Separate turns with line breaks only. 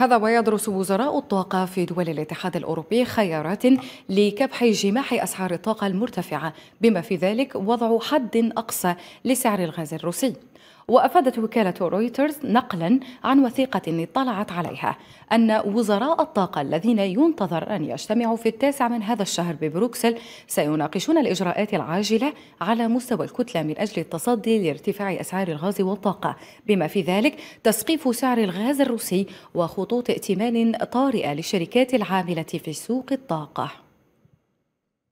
هذا ويدرس وزراء الطاقة في دول الاتحاد الأوروبي خيارات لكبح جماح أسعار الطاقة المرتفعة بما في ذلك وضع حد أقصى لسعر الغاز الروسي وأفادت وكالة رويترز نقلا عن وثيقة اطلعت عليها أن وزراء الطاقة الذين ينتظر أن يجتمعوا في التاسع من هذا الشهر ببروكسل سيناقشون الإجراءات العاجلة على مستوى الكتلة من أجل التصدي لارتفاع أسعار الغاز والطاقة بما في ذلك تسقيف سعر الغاز الروسي وخطوط ائتمان طارئة للشركات العاملة في سوق الطاقة